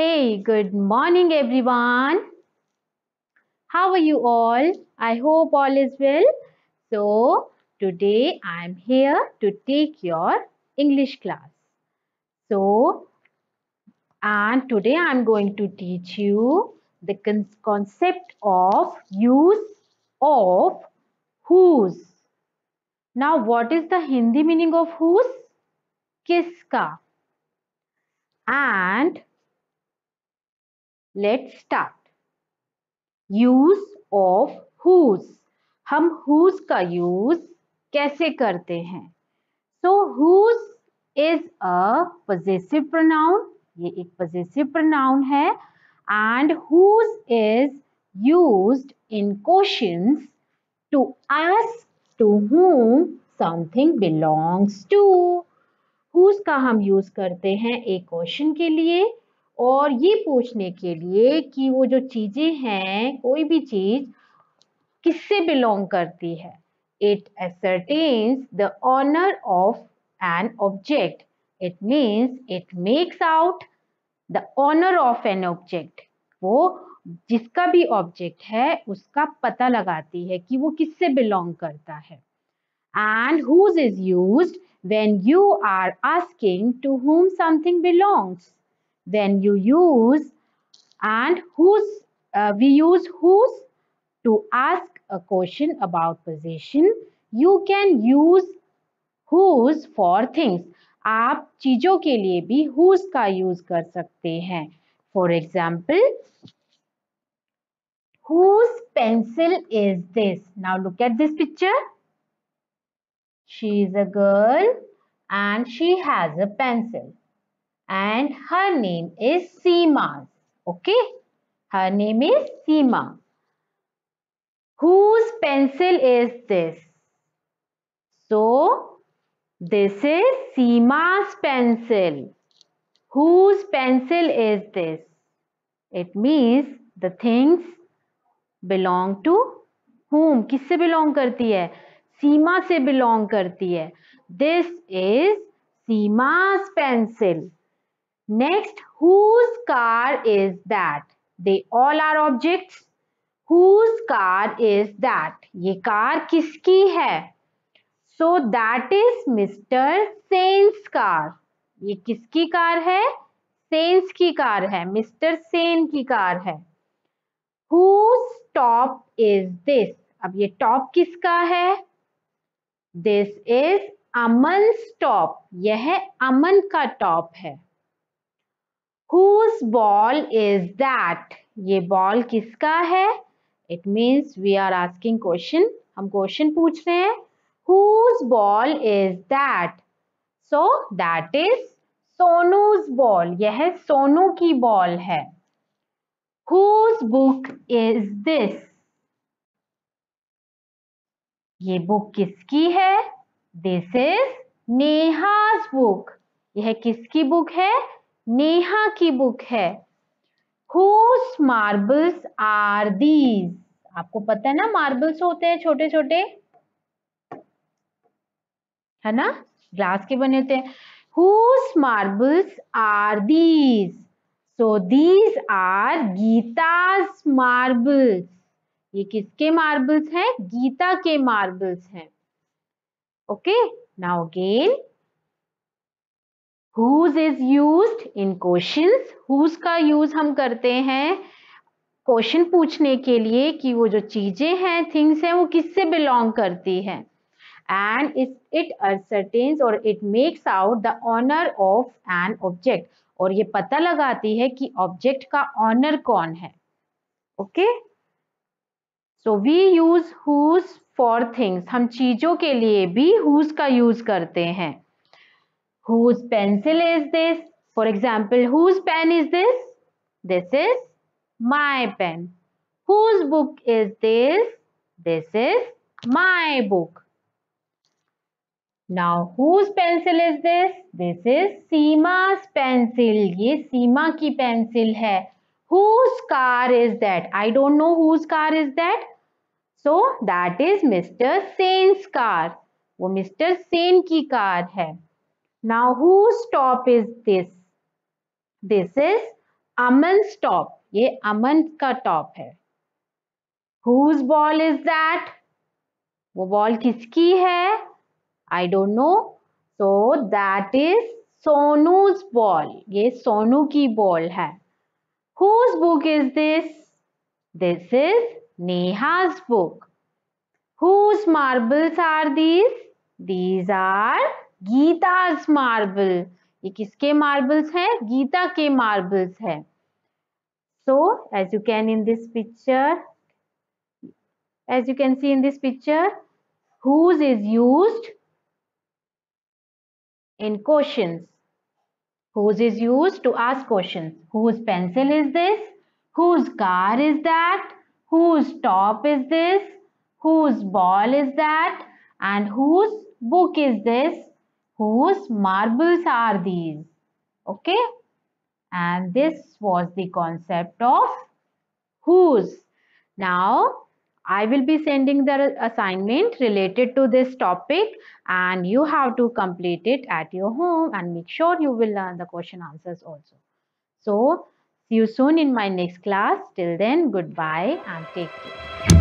Hey, good morning everyone. How are you all? I hope all is well. So, today I am here to take your English class. So, and today I am going to teach you the con concept of use of whose. Now, what is the Hindi meaning of whose? Kiska. And let's start use of whose हम whose का use कैसे करते हैं so whose is a possessive pronoun ये एक possessive pronoun है and whose is used in questions to ask to whom something belongs to whose का हम यूज करते हैं एक क्वेश्चन के लिए और ये पूछने के लिए कि वो जो चीज़ें हैं कोई भी चीज़ किससे बिलोंग करती है it ascertains the owner of an object it means it makes out the owner of an object वो जिसका भी ऑब्जेक्ट है उसका पता लगाती है कि वो किससे बिलोंग करता है and whose is use when you are asking to whom something belongs then you use and whose uh, we use whose to ask a question about possession you can use whose for things आप चीजों के लिए भी whose का use कर सकते हैं For example, whose pencil is this now look at this picture she is a girl and she has a pencil and her name is Seema. Okay? Her name is Seema. Whose pencil is this? So, this is Seema's pencil. Whose pencil is this? It means the things belong to whom? किससे belong karti hai सीमा से belong करती है This is Seema's pencil. Next, whose car is that? They all are objects. Whose car is that? ये car किसकी है So that is Mr. sen's car. ये किसकी car है sen's की कार है mr sen की कार है whose top is this अब ये टॉप किसका है this is aman's top यह aman का टॉप है हुज बॉल इज दैट ये बॉल किसका है it means we are asking question हम क्वेश्चन पूछ रहे हैं whose ball is that so that is Sonu's ball यह सोनू की बॉल है हुज बुक इज दिस ये बुक किसकी है दिस इज नेहाज बुक यह किसकी बुक है नेहा की बुक है हुज मार्बल्स आर दीज आपको पता है ना मार्बल्स होते हैं छोटे छोटे है ना ग्लास के बने होते हैं whose marbles are these so these are Gita's marbles ये किसके मार्बल्स हैं गीता के मार्बल्स हैं okay now again whose is use in question whose का यूज हम करते हैं क्वेश्चन पूछने के लिए कि वो जो चीजें हैं थिंग्स हैं वो किससे बिलोंग करती है एंड इट अटेन्स और it makes out the owner of an object और ये पता लगाती है कि ऑब्जेक्ट का ऑनर कौन है okay so we use whose for things हम चीजों के लिए भी हुज का यूज करते हैं whose pencil is this for example whose pen is this this is my pen whose book is this this is my book now whose pencil is this this is seema's pencil ye seema ki pencil hai whose car is that i don't know whose car is that so that is mr Sen's car वो mr Sen की car है now whose stop is this this is Aman stop ये अमन का top है whose ball is that वो ball किसकी है I don't know so that is Sonu's ball ये सोनू की बॉल है whose book is this this is Neha's book whose marbles are these these are Gita's marble ये किसके मार्बल्स है गीता के मार्बल्स है so as you can in this picture as you can see in this picture whose is use in question whose is use to ask question whose pencil is this whose car is that whose top is this whose ball is that and whose book is this whose marbles are these? Okay. And this was the concept of whose. Now, I will be sending the assignment related to this topic and you have to complete it at your home and make sure you will learn the question answers also. So, see you soon in my next class. Till then, goodbye and take care.